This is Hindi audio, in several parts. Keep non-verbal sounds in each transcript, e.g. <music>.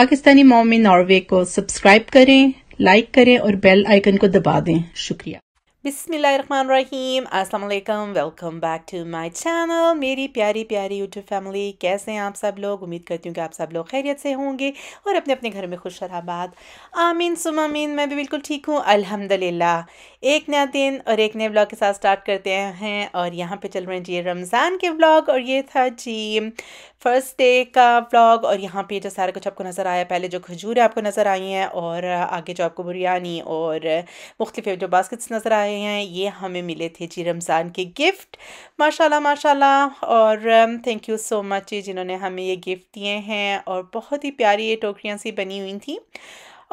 पाकिस्तानी मोमिन नॉर्वे को सब्सक्राइब करें लाइक करें और बेल आइकन को दबा दें शुक्रिया बिसमीम अस्सलाम welcome back to my channel मेरी प्यारी प्यारी यूट्यूब फैमिली कैसे हैं आप सब लोग उम्मीद करती हूँ कि आप सब लोग खैरियत से होंगे और अपने अपने घर में खुश रहाबाद आमीन आमीन मैं भी बिल्कुल ठीक हूँ अल्हम्दुलिल्लाह एक नया दिन और एक नए ब्लॉग के साथ स्टार्ट करते हैं और यहाँ पर चल रहे हैं जी रमज़ान के ब्लॉग और ये था जी फर्स्ट डे का ब्लॉग और यहाँ पे जो सारा कुछ आपको नज़र आया पहले जो खजूरें आपको नज़र आई हैं और आगे जो आपको बिरयानी और मुख्तफ जो बास्केट्स नज़र आए आए हैं ये हमें मिले थे जी रमज़ान के गिफ्ट माशाल्लाह माशाल्लाह और थैंक यू सो मच जी जिन्होंने हमें ये गिफ्ट दिए हैं और बहुत ही प्यारी ये टोकरियाँ सी बनी हुई थी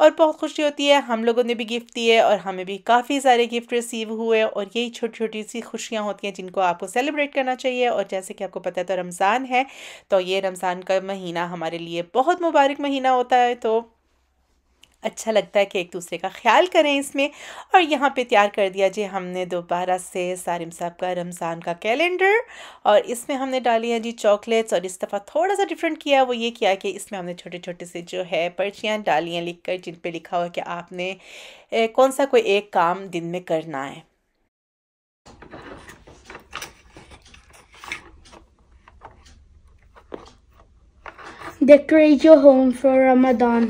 और बहुत खुशी होती है हम लोगों ने भी गिफ्ट दिए और हमें भी काफ़ी सारे गिफ्ट रिसीव हुए और यही छोटी छोटी सी खुशियाँ होती हैं जिनको आपको सेलिब्रेट करना चाहिए और जैसे कि आपको पता है तो रमज़ान है तो ये रमज़ान का महीना हमारे लिए बहुत मुबारक महीना होता है तो अच्छा लगता है कि एक दूसरे का ख्याल करें इसमें और यहाँ पे तैयार कर दिया जी हमने दोबारा से सारिम साहब का रमज़ान का कैलेंडर और इसमें हमने डाली है जी चॉकलेट्स और इस दफ़ा थोड़ा सा डिफरेंट किया वो ये किया कि इसमें हमने छोटे छोटे से जो है पर्चियाँ डाली हैं लिख कर जिन पर लिखा हुआ कि आपने कौन सा कोई एक काम दिन में करना है Decorate your home for Ramadan.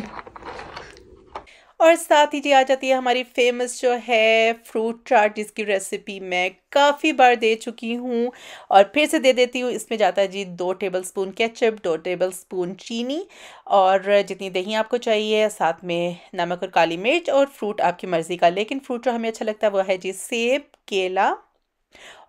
और साथ ही जी आ जाती है हमारी फेमस जो है फ्रूट चाट जिसकी रेसिपी मैं काफ़ी बार दे चुकी हूँ और फिर से दे देती हूँ इसमें जाता है जी दो टेबल स्पून केचप दो टेबल स्पून चीनी और जितनी दही आपको चाहिए साथ में नमक और काली मिर्च और फ्रूट आपकी मर्ज़ी का लेकिन फ्रूट जो हमें अच्छा लगता है वो है जी सेब केला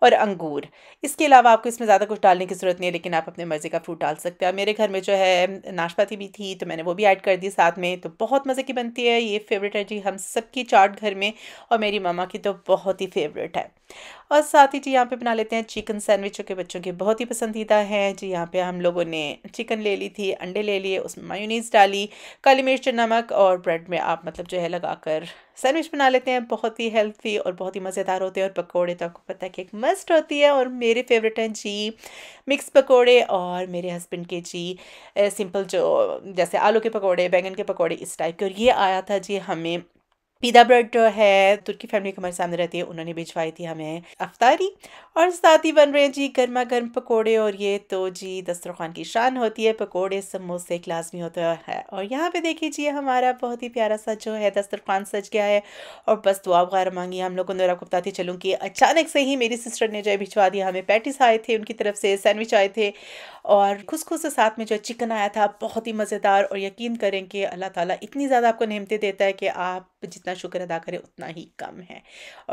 और अंगूर इसके अलावा आपको इसमें ज़्यादा कुछ डालने की ज़रूरत नहीं है लेकिन आप अपने मर्ज़ी का फ्रूट डाल सकते हैं मेरे घर में जो है नाशपाती भी थी तो मैंने वो भी ऐड कर दी साथ में तो बहुत मज़े की बनती है ये फेवरेट है जी हम सबकी चाट घर में और मेरी मामा की तो बहुत ही फेवरेट है और साथ ही जी यहाँ पे बना लेते हैं चिकन सैंडविच जो कि बच्चों के बहुत ही पसंदीदा है जी यहाँ पे हम लोगों ने चिकन ले ली थी अंडे ले लिए उसमें मायूनीस डाली काली मिर्च नमक और ब्रेड में आप मतलब जो है लगाकर सैंडविच बना लेते हैं बहुत ही हेल्थी और बहुत ही मज़ेदार होते हैं और पकोड़े तो आपको पता है कि एक मस्ट होती है और मेरे फेवरेट हैं जी मिक्स पकोड़े और मेरे हस्बैंड के जी सिंपल जो जैसे आलू के पकोड़े बैंगन के पकोड़े इस टाइप के और ये आया था जी हमें पीदा ब्रेड है तुर्की फैमिली के हमारे सामने रहती है उन्होंने भिजवाई थी हमें अफ्तारी और साथ ही बन रहे हैं जी गर्मा गर्म पकौड़े और ये तो जी दस्तरखान की शान होती है पकौड़े समोसे एक लाजमी होता है और यहाँ पे देखिए जी हमारा बहुत ही प्यारा सा जो है दस्तरखान सज गया है और बस दुआ वगैरह मांगी हम लोगों ने आपको बताती चलूँ कि अचानक से ही मेरी सिस्टर ने जो है भिजवा दिया हमें पैटिस आए थे उनकी तरफ से सैंडविच आए थे और खुश से साथ में जो चिकन आया था बहुत ही मज़ेदार और यकीन करें कि अल्लाह ताली इतनी ज़्यादा आपको नहमतें देता है कि आप जितना जितना शुक्र अदा करें उतना ही कम है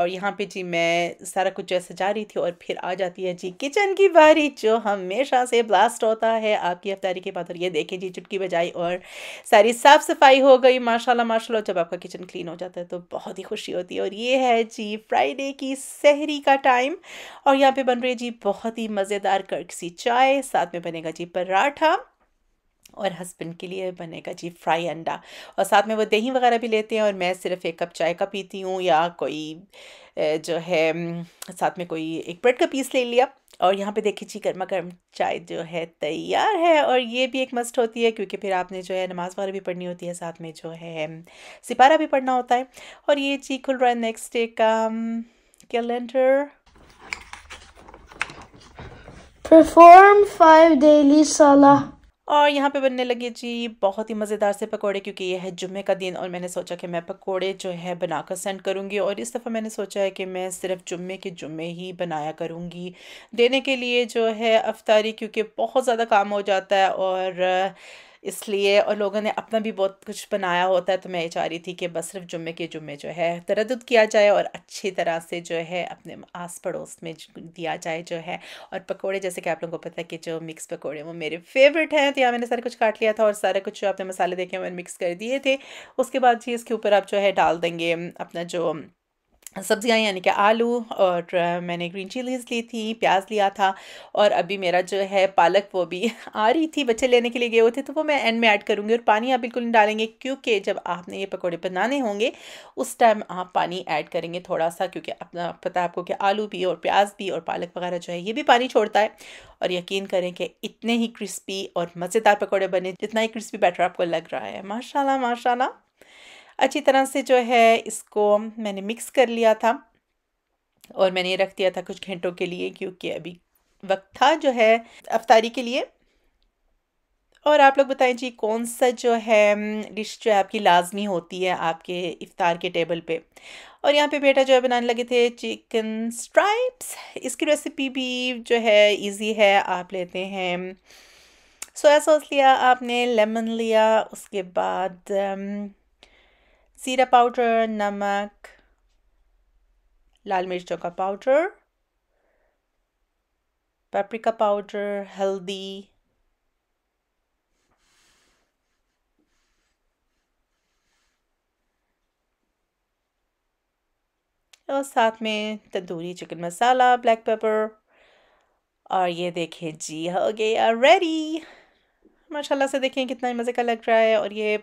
और यहाँ पे जी मैं सारा कुछ जैसे जा रही थी और फिर आ जाती है जी किचन की बारी जो हमेशा से ब्लास्ट होता है आपकी अफ्तारी के बाद और ये देखें जी चुटकी बजाई और सारी साफ़ सफाई हो गई माशाल्लाह माशाल्लाह जब आपका किचन क्लीन हो जाता है तो बहुत ही खुशी होती है और ये है जी फ्राइडे की सहरी का टाइम और यहाँ पे बन रही है जी बहुत ही मज़ेदार कर्क सी चाय साथ में बनेगा जी पराठा और हस्बैंड के लिए बनेगा जी फ्राई अंडा और साथ में वो दही वगैरह भी लेते हैं और मैं सिर्फ एक कप चाय का पीती हूँ या कोई जो है साथ में कोई एक ब्रेड का पीस ले लिया और यहाँ पे देखिए जी गर्मा गर्म चाय जो है तैयार है और ये भी एक मस्ट होती है क्योंकि फिर आपने जो है नमाज़ वगैरह भी पढ़नी होती है साथ में जो है सिपारा भी पढ़ना होता है और ये जी खुल रहा है नेक्स्ट डे का कैलेंडर परफॉर्म फाइव डेली सलाह और यहाँ पे बनने लगे जी बहुत ही मज़ेदार से पकोड़े क्योंकि ये है जुम्मे का दिन और मैंने सोचा कि मैं पकोड़े जो है बनाकर सेंड करूँगी और इस दफ़ा मैंने सोचा है कि मैं सिर्फ जुम्मे के जुम्मे ही बनाया करूँगी देने के लिए जो है अफ्तारी क्योंकि बहुत ज़्यादा काम हो जाता है और इसलिए और लोगों ने अपना भी बहुत कुछ बनाया होता है तो मैं ये चाह रही थी कि बस सिर्फ जुम्मे के जुम्मे जो है तरद किया जाए और अच्छी तरह से जो है अपने आस पड़ोस में दिया जाए जो है और पकौड़े जैसे कि आप लोगों को पता है कि जो मिक्स पकौड़े वो मेरे फेवरेट हैं तो यहाँ मैंने सारा कुछ काट लिया था और सारा कुछ जो आपने मसाले देखे मैंने मिक्स कर दिए थे उसके बाद जी इसके ऊपर आप जो है डाल देंगे अपना जो सब्जियां यानी कि आलू और मैंने ग्रीन चिलीज़ ली थी प्याज लिया था और अभी मेरा जो है पालक वो भी <laughs> आ रही थी बच्चे लेने के लिए गए हुए थे तो वो मैं एंड में ऐड करूँगी और पानी आप बिल्कुल नहीं डालेंगे क्योंकि जब आपने ये पकौड़े बनाने होंगे उस टाइम आप पानी ऐड करेंगे थोड़ा सा क्योंकि अपना पता है आपको कि आलू भी और प्याज भी और पालक वगैरह जो है ये भी पानी छोड़ता है और यकीन करें कि इतने ही क्रिस्पी और मज़ेदार पकौड़े बने जितना ही क्रिस्पी बैटर आपको लग रहा है माशाल्लाह माशाल्लाह अच्छी तरह से जो है इसको मैंने मिक्स कर लिया था और मैंने रख दिया था कुछ घंटों के लिए क्योंकि अभी वक्त था जो है अफ्तारी के लिए और आप लोग बताएं जी कौन सा जो है डिश जो है आपकी लाजमी होती है आपके इफ़ार के टेबल पे और यहाँ पे बेटा जो है बनाने लगे थे चिकन स्ट्राइप्स इसकी रेसिपी भी जो है इजी है आप लेते हैं सोया सॉस लिया आपने लेमन लिया उसके बाद सीरा पाउडर नमक लाल मिर्चों का पाउडर पेपरिका पाउडर हल्दी और साथ में tandoori chicken masala black pepper और ये देखें जी हो गया रेडी माशाल्लाह से देखें कितना मज़े का लग रहा है और ये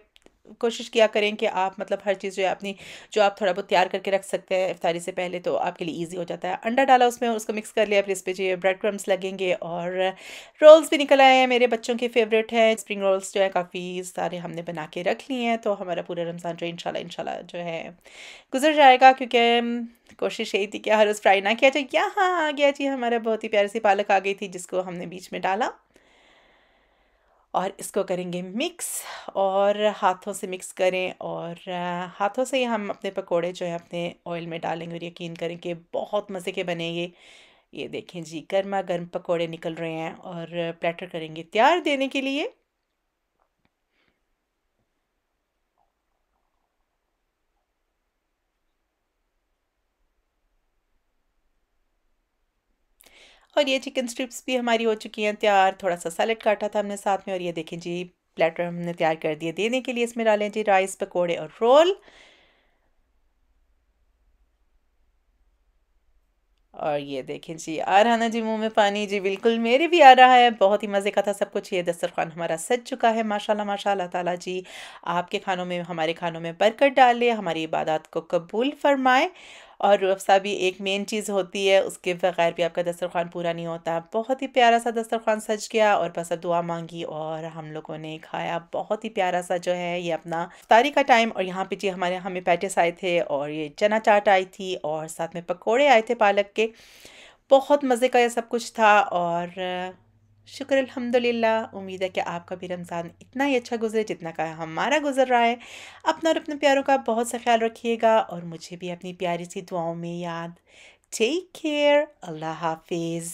कोशिश किया करें कि आप मतलब हर चीज़ जो है अपनी जो आप थोड़ा बहुत तैयार करके रख सकते हैं इफ्तारी से पहले तो आपके लिए ईजी हो जाता है अंडा डाला उसमें उसको मिक्स कर लिया फिर इस पर जो है ब्रेड क्रम्स लगेंगे और रोल्स भी निकल आए हैं मेरे बच्चों के फेवरेट हैं स्प्रिंग रोल्स जो है काफ़ी सारे हमने बना के रख लिए हैं तो हमारा पूरा रमज़ान जो इनशाला इनशाला जो है गुजर जाएगा क्योंकि कोशिश यही थी कि हर रोज़ फ्राई ना किया जाए यहाँ आ गया जी हमारा बहुत ही प्यारी सी पालक आ गई थी जिसको हमने बीच में डाला और इसको करेंगे मिक्स और हाथों से मिक्स करें और हाथों से ही हम अपने पकोड़े जो है अपने ऑयल में डालेंगे और यकीन करें कि बहुत मज़े के बनेंगे ये देखें जी गर्मा गर्म पकोड़े निकल रहे हैं और प्लेटर करेंगे तैयार देने के लिए और ये चिकन स्ट्रिप्स भी हमारी हो चुकी हैं तैयार थोड़ा सा सैलड काटा था हमने साथ में और ये देखें जी प्लेटर हमने तैयार कर दिए देने के लिए इसमें डालें जी राइस पकौड़े और रोल और ये देखें जी आ रहा ना जी मुंह में पानी जी बिल्कुल मेरे भी आ रहा है बहुत ही मज़े का था सब कुछ ये दस्तरखान हमारा सज चुका है माशाल्लाह माशाल्लाह ताला जी आपके खानों में हमारे खानों में बरकत डाले हमारी इबादत को कबूल फरमाए और रूअफ़ा भी एक मेन चीज़ होती है उसके बगैर भी आपका दस्तरखान पूरा नहीं होता बहुत ही प्यारा सा दस्तरखान सज गया और बस अब दुआ मांगी और हम लोगों ने खाया बहुत ही प्यारा सा जो है ये अपना तारी का टाइम और यहाँ पे जी हमारे हमें पैटिस आए थे और ये चना चाट आई थी और साथ में पकौड़े आए थे पालक के बहुत मज़े का यह सब कुछ था और शुक्र अल्हम्दुलिल्लाह उम्मीद है कि आपका भी रमज़ान इतना ही अच्छा गुजरे जितना का हमारा गुजर रहा है अपना और अपने प्यारों का बहुत सा ख्याल रखिएगा और मुझे भी अपनी प्यारी सी दुआओं में याद टेक केयर अल्लाह हाफिज़